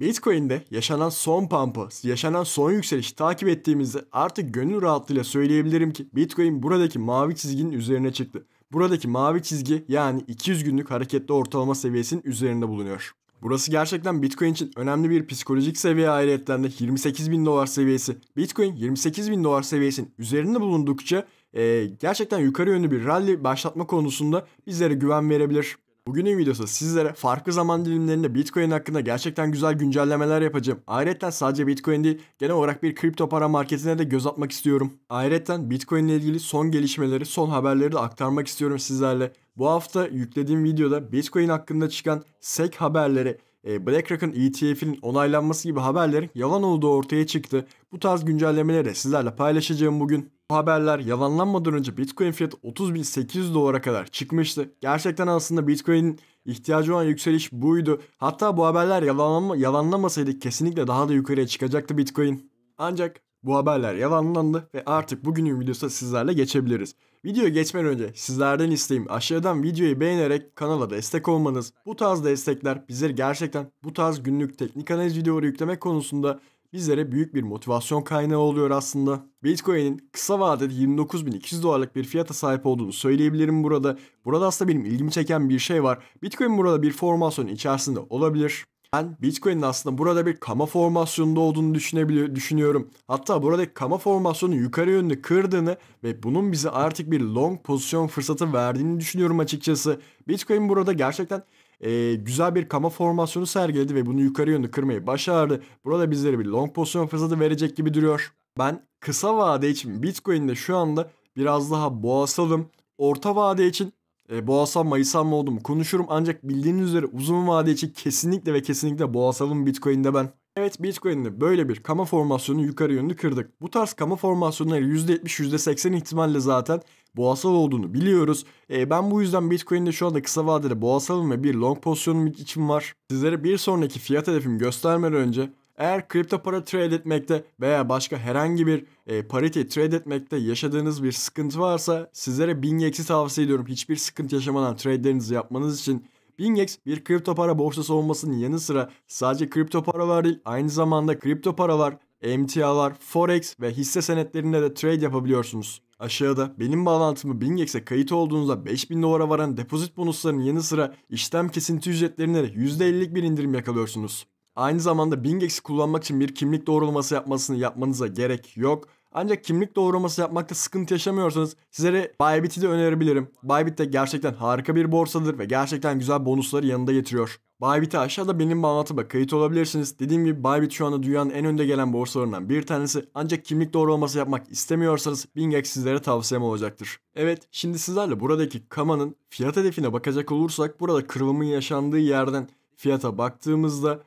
Bitcoin'de yaşanan son pampa, yaşanan son yükselişi takip ettiğimizde artık gönül rahatlığıyla söyleyebilirim ki Bitcoin buradaki mavi çizginin üzerine çıktı. Buradaki mavi çizgi yani 200 günlük hareketli ortalama seviyesinin üzerinde bulunuyor. Burası gerçekten Bitcoin için önemli bir psikolojik seviye ayrıyetten de 28 bin dolar seviyesi. Bitcoin 28 bin dolar seviyesinin üzerinde bulundukça e, gerçekten yukarı yönlü bir rally başlatma konusunda bizlere güven verebilir. Bugünün videosu sizlere farklı zaman dilimlerinde Bitcoin hakkında gerçekten güzel güncellemeler yapacağım. Ayrıca sadece Bitcoin değil genel olarak bir kripto para marketine de göz atmak istiyorum. Ayrıca Bitcoin ile ilgili son gelişmeleri, son haberleri de aktarmak istiyorum sizlerle. Bu hafta yüklediğim videoda Bitcoin hakkında çıkan SEC haberleri, e, BlackRock'ın ETF'inin onaylanması gibi haberlerin yalan olduğu ortaya çıktı. Bu tarz güncellemeleri de sizlerle paylaşacağım bugün. Bu haberler yalanlanmadan önce Bitcoin fiyatı 30.800 dolara kadar çıkmıştı. Gerçekten aslında Bitcoin'in ihtiyacı olan yükseliş buydu. Hatta bu haberler yalanlanma, yalanlamasaydı kesinlikle daha da yukarıya çıkacaktı Bitcoin. Ancak bu haberler yalanlandı ve artık bugünün videosu sizlerle geçebiliriz. Videoya geçmeden önce sizlerden isteğim aşağıdan videoyu beğenerek kanala destek olmanız. Bu tarz destekler bizleri gerçekten bu tarz günlük teknik analiz videoları yüklemek konusunda bizlere büyük bir motivasyon kaynağı oluyor aslında. Bitcoin'in kısa vadede 29.200 dolarlık bir fiyata sahip olduğunu söyleyebilirim burada. Burada aslında benim ilgimi çeken bir şey var. Bitcoin burada bir formasyon içerisinde olabilir. Ben Bitcoin'in aslında burada bir kama formasyonunda olduğunu düşünebiliyor, düşünüyorum. Hatta buradaki kama formasyonu yukarı yönlü kırdığını ve bunun bize artık bir long pozisyon fırsatı verdiğini düşünüyorum açıkçası. Bitcoin burada gerçekten e, güzel bir kama formasyonu sergiledi ve bunu yukarı yönlü kırmayı başardı. Burada bizlere bir long pozisyon fırsatı verecek gibi duruyor. Ben kısa vade için Bitcoin'de şu anda biraz daha boğasalım. Orta vade için e, boğasal mayısal mı olduğumu konuşurum. Ancak bildiğiniz üzere uzun vade için kesinlikle ve kesinlikle boğasalım Bitcoin'de ben. Evet Bitcoin'de böyle bir kama formasyonu yukarı yönlü kırdık. Bu tarz kama formasyonları %70-%80 ihtimalle zaten boğasal olduğunu biliyoruz. E, ben bu yüzden Bitcoin'de şu anda kısa vadede boğasalım ve bir long pozisyonum için var. Sizlere bir sonraki fiyat hedefim göstermeden önce eğer kripto para trade etmekte veya başka herhangi bir e, parite trade etmekte yaşadığınız bir sıkıntı varsa sizlere 1000 tavsiye ediyorum. Hiçbir sıkıntı yaşamadan trade'lerinizi yapmanız için Bingex bir kripto para borsası olmasının yanı sıra sadece kripto paralar değil aynı zamanda kripto paralar, emtialar, forex ve hisse senetlerinde de trade yapabiliyorsunuz. Aşağıda benim bağlantımı Bingex'e kayıt olduğunuzda 5000 dolara varan depozit bonuslarının yanı sıra işlem kesinti ücretlerine de %50'lik bir indirim yakalıyorsunuz. Aynı zamanda Bingex'i kullanmak için bir kimlik doğrulaması yapmasını yapmanıza gerek yok. Ancak kimlik doğrulaması yapmakta sıkıntı yaşamıyorsanız sizlere Bybit'i de önerebilirim. Bybit de gerçekten harika bir borsadır ve gerçekten güzel bonusları yanında getiriyor. Bybit'e aşağıda benim bağlantıma kayıt olabilirsiniz. Dediğim gibi Bybit şu anda dünyanın en önde gelen borsalarından bir tanesi. Ancak kimlik doğrulaması yapmak istemiyorsanız Bingex sizlere tavsiyem olacaktır. Evet şimdi sizlerle buradaki Kama'nın fiyat hedefine bakacak olursak burada kırılımın yaşandığı yerden fiyata baktığımızda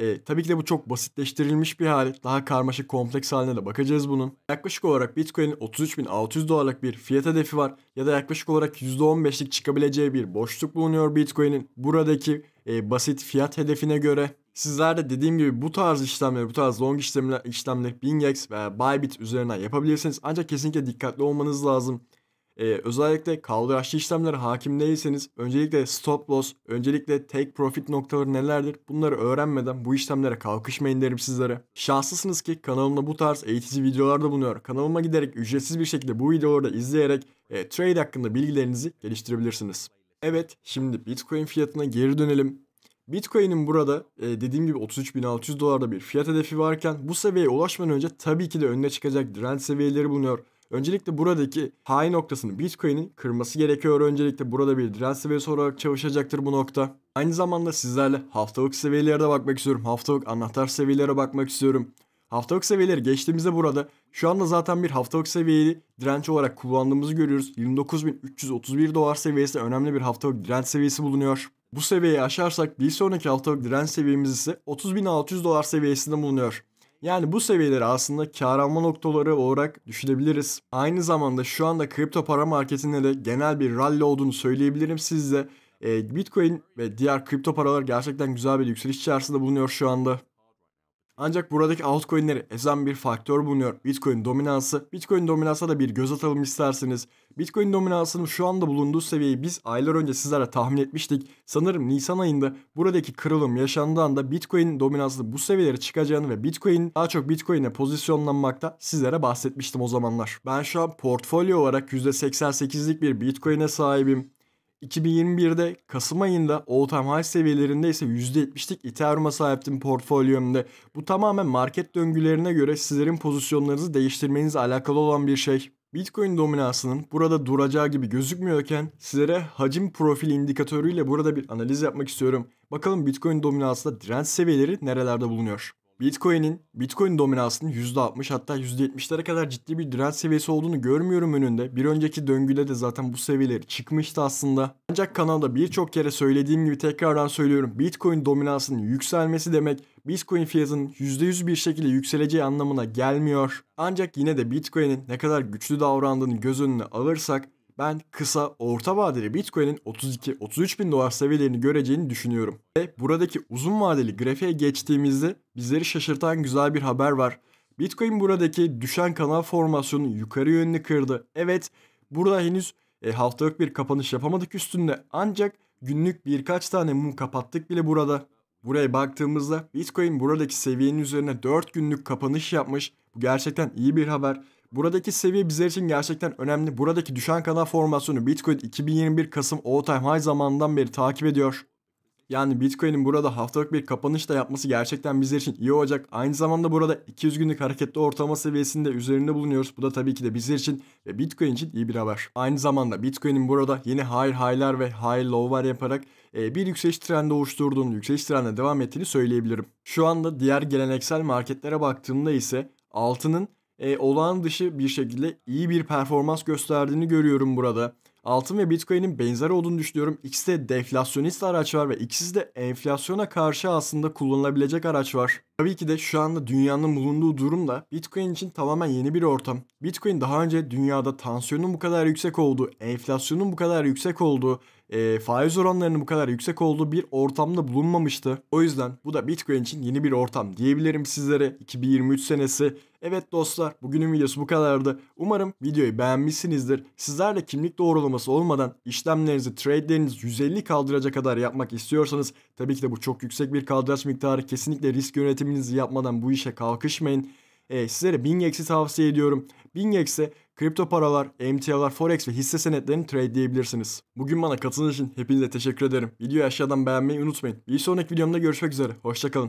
e, tabii ki de bu çok basitleştirilmiş bir hali. Daha karmaşık, kompleks haline de bakacağız bunun. Yaklaşık olarak Bitcoin'in 33.600 dolarlık bir fiyat hedefi var ya da yaklaşık olarak %15'lik çıkabileceği bir boşluk bulunuyor Bitcoin'in. Buradaki e, basit fiyat hedefine göre Sizler de dediğim gibi bu tarz işlemleri, bu tarz long işlemler, işlemleri Bingex veya Bybit üzerinden yapabilirsiniz. Ancak kesinlikle dikkatli olmanız lazım e, özellikle kaldıraçlı işlemlere hakim değilseniz öncelikle stop loss, öncelikle take profit noktaları nelerdir bunları öğrenmeden bu işlemlere kalkışmayın derim sizlere. Şanslısınız ki kanalımda bu tarz eğitici videolarda bulunuyor. Kanalıma giderek ücretsiz bir şekilde bu videoları da izleyerek e, trade hakkında bilgilerinizi geliştirebilirsiniz. Evet şimdi Bitcoin fiyatına geri dönelim. Bitcoin'in burada e, dediğim gibi 33.600 dolarda bir fiyat hedefi varken bu seviyeye ulaşmadan önce tabii ki de önüne çıkacak direnç seviyeleri bulunuyor. Öncelikle buradaki high noktasını Bitcoin'in kırması gerekiyor. Öncelikle burada bir direnç seviyesi olarak çalışacaktır bu nokta. Aynı zamanda sizlerle haftalık seviyelere de bakmak istiyorum. Haftalık anahtar seviyelere bakmak istiyorum. Haftalık seviyeleri geçtiğimizde burada şu anda zaten bir haftalık seviyeyi direnç olarak kullandığımızı görüyoruz. 29.331 dolar seviyesi önemli bir haftalık direnç seviyesi bulunuyor. Bu seviyeyi aşarsak bir sonraki haftalık direnç seviyemiz ise 30.600 dolar seviyesinde bulunuyor. Yani bu seviyeleri aslında kar alma noktaları olarak düşünebiliriz. Aynı zamanda şu anda kripto para marketinde de genel bir rally olduğunu söyleyebilirim sizde. Bitcoin ve diğer kripto paralar gerçekten güzel bir yükseliş içerisinde bulunuyor şu anda. Ancak buradaki altcoin'leri ezen bir faktör bulunuyor. Bitcoin dominansı. Bitcoin dominansa da bir göz atalım isterseniz. Bitcoin dominansının şu anda bulunduğu seviyeyi biz aylar önce sizlere tahmin etmiştik. Sanırım Nisan ayında buradaki kırılım yaşandığında Bitcoin dominansı bu seviyelere çıkacağını ve Bitcoin daha çok Bitcoin'e pozisyonlanmakta sizlere bahsetmiştim o zamanlar. Ben şu an portfolyo olarak %88'lik bir Bitcoin'e sahibim. 2021'de Kasım ayında all time high seviyelerinde ise %70'lik Ethereum'a sahiptim portfolyomda. Bu tamamen market döngülerine göre sizlerin pozisyonlarınızı değiştirmenizle alakalı olan bir şey. Bitcoin dominansının burada duracağı gibi gözükmüyorken sizlere hacim profil indikatörüyle burada bir analiz yapmak istiyorum. Bakalım Bitcoin dominansında direnç seviyeleri nerelerde bulunuyor? Bitcoin'in Bitcoin dominansının %60 hatta %70'lere kadar ciddi bir direnç seviyesi olduğunu görmüyorum önünde. Bir önceki döngüde de zaten bu seviyeler çıkmıştı aslında. Ancak kanalda birçok kere söylediğim gibi tekrardan söylüyorum. Bitcoin dominansının yükselmesi demek Bitcoin fiyatının %100 bir şekilde yükseleceği anlamına gelmiyor. Ancak yine de Bitcoin'in ne kadar güçlü davrandığını göz önüne alırsak ben kısa orta vadeli Bitcoin'in 32-33 bin dolar seviyelerini göreceğini düşünüyorum. Ve buradaki uzun vadeli grafiğe geçtiğimizde bizleri şaşırtan güzel bir haber var. Bitcoin buradaki düşen kanal formasyonu yukarı yönlü kırdı. Evet burada henüz e, haftalık bir kapanış yapamadık üstünde ancak günlük birkaç tane mum kapattık bile burada. Buraya baktığımızda Bitcoin buradaki seviyenin üzerine 4 günlük kapanış yapmış. Bu gerçekten iyi bir haber. Buradaki seviye bizler için gerçekten önemli. Buradaki düşen kanal formasyonu Bitcoin 2021 Kasım all time high zamanından beri takip ediyor. Yani Bitcoin'in burada haftalık bir kapanış da yapması gerçekten bizler için iyi olacak. Aynı zamanda burada 200 günlük hareketli ortalama seviyesinde üzerinde bulunuyoruz. Bu da tabii ki de bizler için ve Bitcoin için iyi bir haber. Aynı zamanda Bitcoin'in burada yeni high high'lar ve high low'lar yaparak e, bir yükseliş trendi oluşturduğunu, yükseliş trendine devam ettiğini söyleyebilirim. Şu anda diğer geleneksel marketlere baktığımda ise altının e, olağan dışı bir şekilde iyi bir performans gösterdiğini görüyorum burada. Altın ve Bitcoin'in benzer olduğunu düşünüyorum. İkisi de deflasyonist araç var ve ikisi de enflasyona karşı aslında kullanılabilecek araç var. Tabii ki de şu anda dünyanın bulunduğu durum da Bitcoin için tamamen yeni bir ortam. Bitcoin daha önce dünyada tansiyonun bu kadar yüksek olduğu, enflasyonun bu kadar yüksek olduğu, e, faiz oranlarının bu kadar yüksek olduğu bir ortamda bulunmamıştı. O yüzden bu da Bitcoin için yeni bir ortam diyebilirim sizlere. 2023 senesi. Evet dostlar bugünün videosu bu kadardı. Umarım videoyu beğenmişsinizdir. Sizlerle kimlik doğrulaması olmadan işlemlerinizi, trade'lerinizi 150 kaldıraca kadar yapmak istiyorsanız tabii ki de bu çok yüksek bir kaldıraç miktarı kesinlikle risk yönetimi takibinizi yapmadan bu işe kalkışmayın. E, sizlere BingX'i tavsiye ediyorum. BingX'e kripto paralar, emtialar, forex ve hisse senetlerini trade Bugün bana katıldığınız için hepinize teşekkür ederim. Videoyu aşağıdan beğenmeyi unutmayın. Bir sonraki videomda görüşmek üzere. Hoşçakalın.